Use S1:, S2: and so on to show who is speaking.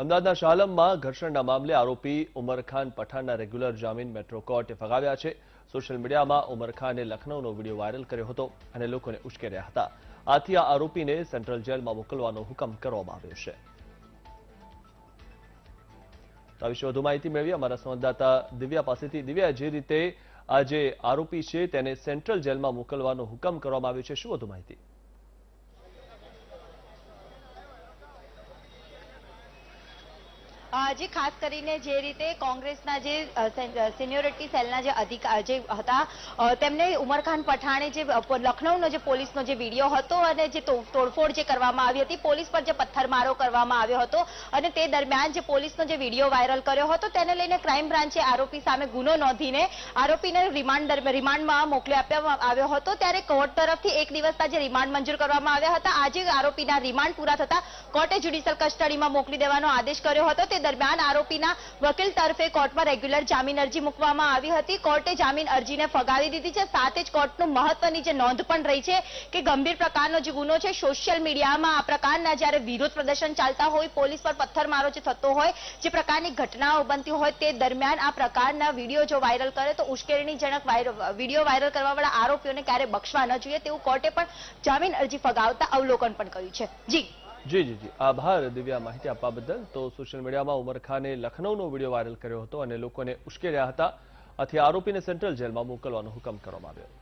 S1: અમદાવાદના શાલમમાં ઘર્ષણના મામલે આરોપી ઉમરખાન પઠાણના રેગ્યુલર જામીન મેટ્રો કોર્ટે ફગાવ્યા છે સોશિયલ મીડિયામાં ઉમરખાને લખનૌનો વિડીયો વાયરલ કર્યો હતો અને લોકોને ઉશ્કેર્યા હતા આથી આ આરોપીને સેન્ટ્રલ જેલમાં મોકલવાનો હુકમ કરવામાં આવ્યો છે આ વિશે વધુ માહિતી મેળવી અમારા સંવાદદાતા દિવ્યા પાસેથી દિવ્યા જે રીતે આ જે આરોપી છે તેને સેન્ટ્રલ જેલમાં મોકલવાનો હુકમ કરવામાં આવ્યો છે શું વધુ માહિતી
S2: જે ખાસ કરીને જે રીતે કોંગ્રેસના જે સિનિયોરિટી સેલના જે અધિકાર જે હતા તેમને ઉમરખાન પઠાણે જે લખનૌનો જે પોલીસનો જે વિડીયો હતો અને જે તોડફોડ જે કરવામાં આવી હતી પોલીસ પર જે પથ્થરમારો કરવામાં આવ્યો હતો અને તે દરમિયાન જે પોલીસનો જે વિડીયો વાયરલ કર્યો હતો તેને લઈને ક્રાઇમ બ્રાન્ચે આરોપી સામે ગુનો નોંધીને આરોપીને રિમાન્ડ રિમાન્ડમાં મોકલી આપવામાં આવ્યો હતો ત્યારે કોર્ટ તરફથી એક દિવસના જે રિમાન્ડ મંજૂર કરવામાં આવ્યા હતા આજે આરોપીના રિમાન્ડ પૂરા થતા કોર્ટે જ્યુડિશિયલ કસ્ટડીમાં મોકલી દેવાનો આદેશ કર્યો હતો તે દરમિયાન આરોપીના વકીલ તરફે કોર્ટમાં રેગ્યુલર જામીન અરજી મૂકવામાં આવી હતી કોર્ટે જામીન અરજીને ફગાવી દીધી છે સાથે જ કોર્ટનું મહત્વની જે નોંધ પણ રહી છે કે ગંભીર પ્રકારનો જે ગુનો છે સોશિયલ મીડિયામાં આ પ્રકારના જ્યારે વિરોધ પ્રદર્શન ચાલતા હોય પોલીસ પર પથ્થરમારો જે થતો હોય જે પ્રકારની ઘટનાઓ બનતી હોય તે દરમિયાન આ પ્રકારના વિડીયો જો વાયરલ કરે તો ઉશ્કેરણીજનક વિડીયો વાયરલ કરવાવાળા આરોપીઓને ક્યારે બક્ષવા ન જોઈએ તેવું કોર્ટે પણ જામીન અરજી ફગાવતા અવલોકન પણ કર્યું છે જી
S1: જી જી જી આભાર દિવ્યા માહિતી આપવા બદલ તો સોશિયલ મીડિયામાં ઉમરખાને ખાને લખનૌનો વિડીયો વાયરલ કર્યો હતો અને લોકોને ઉશ્કેર્યા હતા આથી આરોપીને સેન્ટ્રલ જેલમાં મોકલવાનો હુકમ કરવામાં આવ્યો